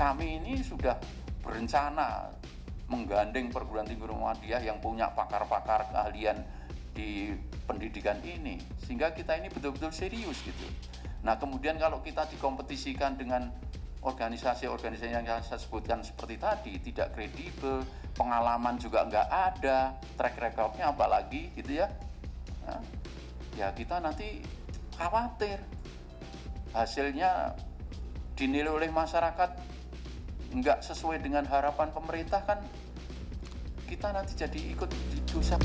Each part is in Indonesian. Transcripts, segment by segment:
kami ini sudah berencana menggandeng perguruan tinggi Muhammadiyah yang punya pakar-pakar keahlian di pendidikan ini sehingga kita ini betul-betul serius gitu. Nah kemudian kalau kita dikompetisikan dengan organisasi-organisasi yang saya sebutkan seperti tadi tidak kredibel, pengalaman juga nggak ada, track recordnya lagi gitu ya. Nah, ya kita nanti khawatir hasilnya dinilai oleh masyarakat nggak sesuai dengan harapan pemerintah kan kita nanti jadi ikut di dosa.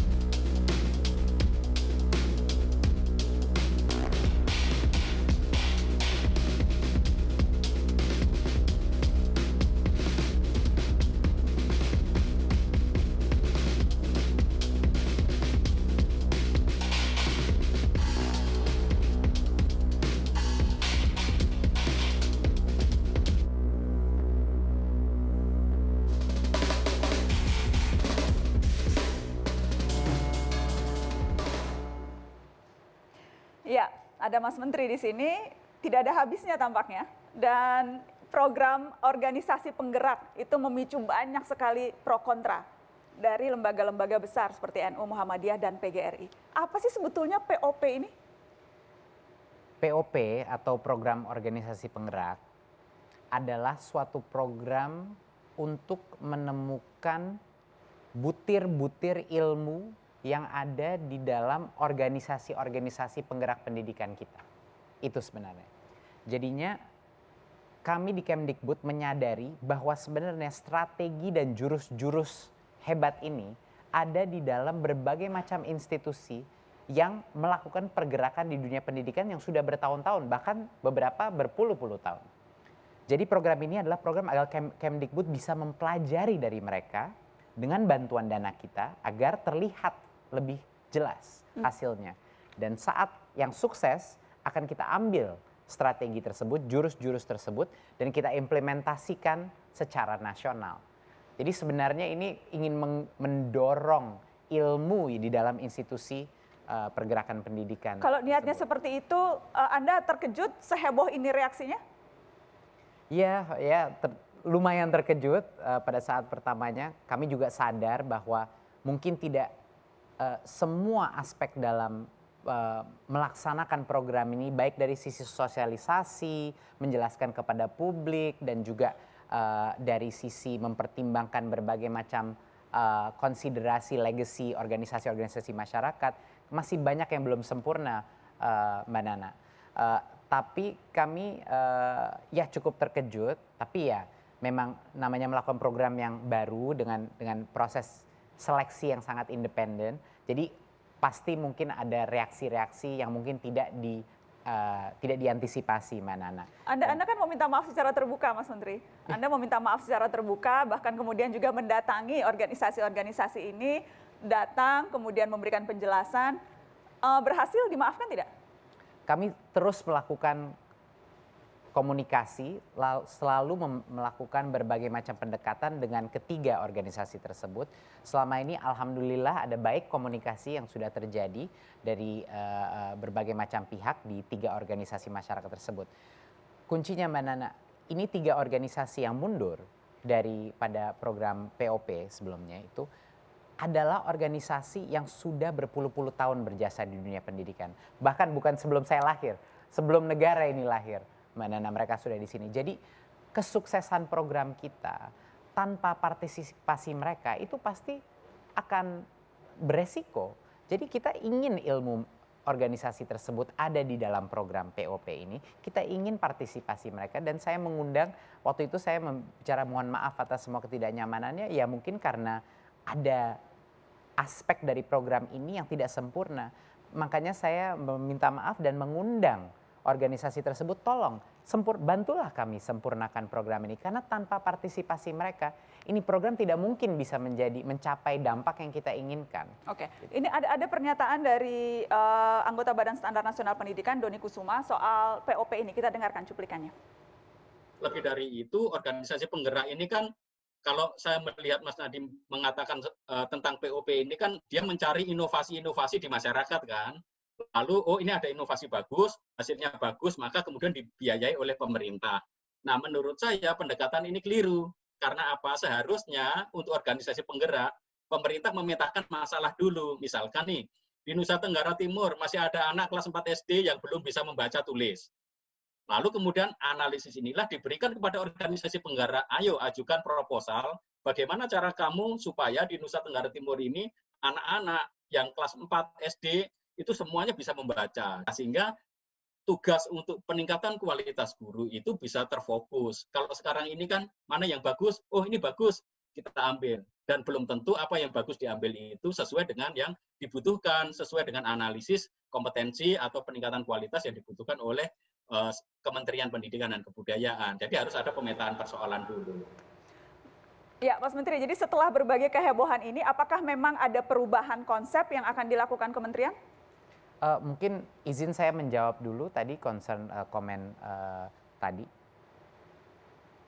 ada Mas Menteri di sini, tidak ada habisnya tampaknya. Dan program organisasi penggerak itu memicu banyak sekali pro kontra dari lembaga-lembaga besar seperti NU Muhammadiyah dan PGRI. Apa sih sebetulnya POP ini? POP atau program organisasi penggerak adalah suatu program untuk menemukan butir-butir ilmu yang ada di dalam organisasi-organisasi penggerak pendidikan kita. Itu sebenarnya. Jadinya kami di Kemdikbud menyadari bahwa sebenarnya strategi dan jurus-jurus hebat ini ada di dalam berbagai macam institusi yang melakukan pergerakan di dunia pendidikan yang sudah bertahun-tahun, bahkan beberapa berpuluh-puluh tahun. Jadi program ini adalah program agar Kemdikbud bisa mempelajari dari mereka dengan bantuan dana kita agar terlihat lebih jelas hmm. hasilnya. Dan saat yang sukses akan kita ambil strategi tersebut, jurus-jurus tersebut, dan kita implementasikan secara nasional. Jadi sebenarnya ini ingin mendorong ilmu di dalam institusi eh, pergerakan pendidikan. Kalau niatnya tersebut. seperti itu, eh, Anda terkejut seheboh ini reaksinya? Ya, ya ter lumayan terkejut uh, pada saat pertamanya. Kami juga sadar bahwa mungkin tidak uh, semua aspek dalam uh, melaksanakan program ini baik dari sisi sosialisasi, menjelaskan kepada publik dan juga uh, dari sisi mempertimbangkan berbagai macam uh, konsiderasi legacy organisasi-organisasi masyarakat masih banyak yang belum sempurna uh, Mbak Nana. Uh, tapi kami uh, ya cukup terkejut tapi ya memang namanya melakukan program yang baru dengan dengan proses seleksi yang sangat independen. Jadi pasti mungkin ada reaksi-reaksi yang mungkin tidak di uh, tidak diantisipasi Mbak Nana. Anda, Anda kan minta maaf secara terbuka Mas Menteri. Anda mau minta maaf secara terbuka bahkan kemudian juga mendatangi organisasi-organisasi ini datang kemudian memberikan penjelasan uh, berhasil dimaafkan tidak? Kami terus melakukan komunikasi selalu melakukan berbagai macam pendekatan dengan ketiga organisasi tersebut. Selama ini alhamdulillah ada baik komunikasi yang sudah terjadi dari uh, berbagai macam pihak di tiga organisasi masyarakat tersebut. Kuncinya mana? Nana, ini tiga organisasi yang mundur dari pada program POP sebelumnya itu adalah organisasi yang sudah berpuluh-puluh tahun berjasa di dunia pendidikan. Bahkan bukan sebelum saya lahir, sebelum negara ini lahir mana mereka sudah di sini. Jadi kesuksesan program kita tanpa partisipasi mereka itu pasti akan beresiko. Jadi kita ingin ilmu organisasi tersebut ada di dalam program POP ini. Kita ingin partisipasi mereka dan saya mengundang waktu itu saya bicara mohon maaf atas semua ketidaknyamanannya ya mungkin karena ada aspek dari program ini yang tidak sempurna. Makanya saya meminta maaf dan mengundang organisasi tersebut tolong sempur bantulah kami sempurnakan program ini karena tanpa partisipasi mereka ini program tidak mungkin bisa menjadi mencapai dampak yang kita inginkan. Oke, ini ada ada pernyataan dari uh, anggota Badan Standar Nasional Pendidikan Doni Kusuma soal POP ini kita dengarkan cuplikannya. Lebih dari itu organisasi penggerak ini kan kalau saya melihat Mas Nadiem mengatakan uh, tentang POP ini kan dia mencari inovasi-inovasi di masyarakat kan lalu oh ini ada inovasi bagus, hasilnya bagus, maka kemudian dibiayai oleh pemerintah. Nah, menurut saya pendekatan ini keliru. Karena apa? Seharusnya untuk organisasi penggerak, pemerintah memetakan masalah dulu. Misalkan nih, di Nusa Tenggara Timur masih ada anak kelas 4 SD yang belum bisa membaca tulis. Lalu kemudian analisis inilah diberikan kepada organisasi penggerak, ayo ajukan proposal bagaimana cara kamu supaya di Nusa Tenggara Timur ini anak-anak yang kelas 4 SD itu semuanya bisa membaca. Nah, sehingga tugas untuk peningkatan kualitas guru itu bisa terfokus. Kalau sekarang ini kan mana yang bagus, oh ini bagus, kita ambil. Dan belum tentu apa yang bagus diambil itu sesuai dengan yang dibutuhkan, sesuai dengan analisis kompetensi atau peningkatan kualitas yang dibutuhkan oleh uh, Kementerian Pendidikan dan Kebudayaan. Jadi harus ada pemetaan persoalan dulu. Ya, Mas Menteri, jadi setelah berbagai kehebohan ini, apakah memang ada perubahan konsep yang akan dilakukan kementerian? Uh, mungkin izin saya menjawab dulu tadi concern uh, komen uh, tadi.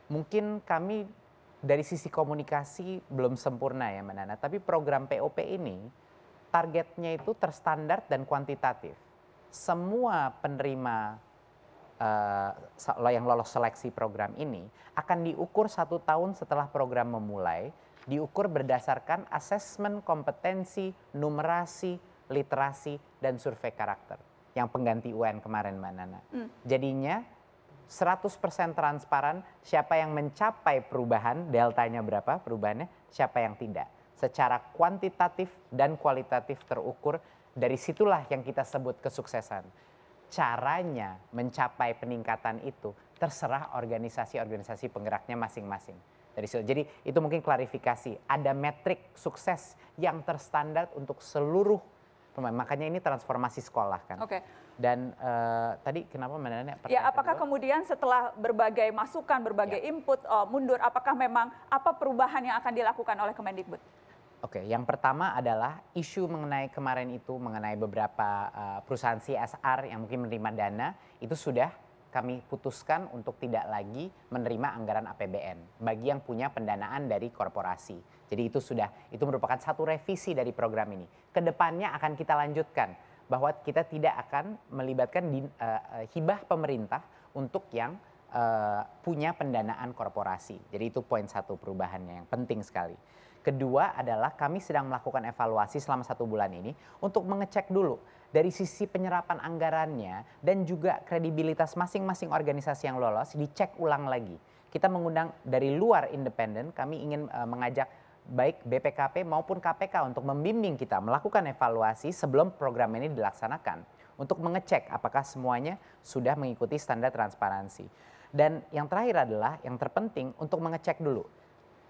Mungkin kami dari sisi komunikasi belum sempurna ya Mbak tapi program POP ini targetnya itu terstandar dan kuantitatif. Semua penerima uh, yang lolos seleksi program ini akan diukur satu tahun setelah program memulai, diukur berdasarkan asesmen kompetensi, numerasi, literasi, dan survei karakter yang pengganti UN kemarin Mbak Nana. Hmm. Jadinya 100% transparan siapa yang mencapai perubahan, deltanya berapa perubahannya, siapa yang tidak. Secara kuantitatif dan kualitatif terukur, dari situlah yang kita sebut kesuksesan. Caranya mencapai peningkatan itu terserah organisasi-organisasi penggeraknya masing-masing. Dari situ. Jadi itu mungkin klarifikasi, ada metrik sukses yang terstandar untuk seluruh makanya ini transformasi sekolah kan. Oke. Okay. Dan uh, tadi kenapa Mbak Ya, apakah kedua? kemudian setelah berbagai masukan, berbagai ya. input uh, mundur, apakah memang apa perubahan yang akan dilakukan oleh Kemendikbud? Oke, yang pertama adalah isu mengenai kemarin itu mengenai beberapa uh, perusahaan CSR yang mungkin menerima dana itu sudah kami putuskan untuk tidak lagi menerima anggaran APBN bagi yang punya pendanaan dari korporasi. Jadi itu sudah itu merupakan satu revisi dari program ini. Kedepannya akan kita lanjutkan bahwa kita tidak akan melibatkan di, uh, hibah pemerintah untuk yang uh, punya pendanaan korporasi. Jadi itu poin satu perubahannya yang penting sekali. Kedua adalah kami sedang melakukan evaluasi selama satu bulan ini untuk mengecek dulu dari sisi penyerapan anggarannya dan juga kredibilitas masing-masing organisasi yang lolos dicek ulang lagi. Kita mengundang dari luar independen, kami ingin uh, mengajak baik BPKP maupun KPK untuk membimbing kita melakukan evaluasi sebelum program ini dilaksanakan untuk mengecek apakah semuanya sudah mengikuti standar transparansi. Dan yang terakhir adalah yang terpenting untuk mengecek dulu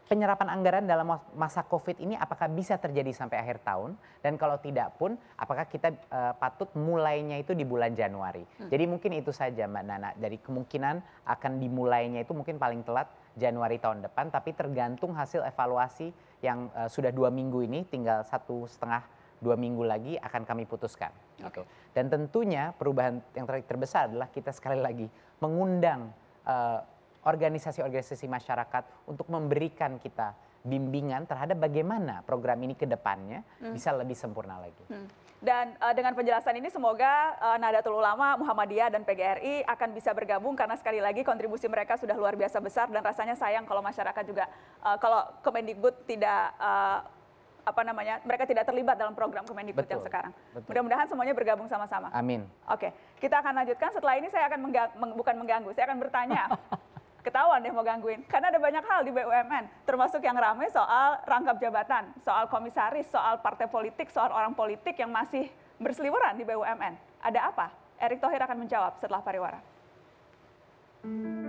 penyerapan anggaran dalam masa COVID ini apakah bisa terjadi sampai akhir tahun dan kalau tidak pun apakah kita uh, patut mulainya itu di bulan Januari. Hmm. Jadi mungkin itu saja Mbak Nana dari kemungkinan akan dimulainya itu mungkin paling telat Januari tahun depan tapi tergantung hasil evaluasi yang uh, sudah dua minggu ini tinggal satu setengah dua minggu lagi akan kami putuskan. Okay. Gitu. Dan tentunya perubahan yang terbesar adalah kita sekali lagi mengundang eh, organisasi-organisasi masyarakat untuk memberikan kita bimbingan terhadap bagaimana program ini ke depannya hmm. bisa lebih sempurna lagi. Hmm. Dan uh, dengan penjelasan ini semoga uh, eh, Nahdlatul Ulama, Muhammadiyah dan PGRI akan bisa bergabung karena sekali lagi kontribusi mereka sudah luar biasa besar dan rasanya sayang kalau masyarakat juga uh, kalau Kemendikbud tidak uh, apa namanya mereka tidak terlibat dalam program Kemendikbud betul, yang sekarang. Mudah-mudahan semuanya bergabung sama-sama. Amin. Oke, kita akan lanjutkan setelah ini saya akan mengga bukan mengganggu, saya akan bertanya ketahuan deh mau gangguin. Karena ada banyak hal di BUMN, termasuk yang ramai soal rangkap jabatan, soal komisaris, soal partai politik, soal orang politik yang masih berseliweran di BUMN. Ada apa? Erick Thohir akan menjawab setelah pariwara. Hmm.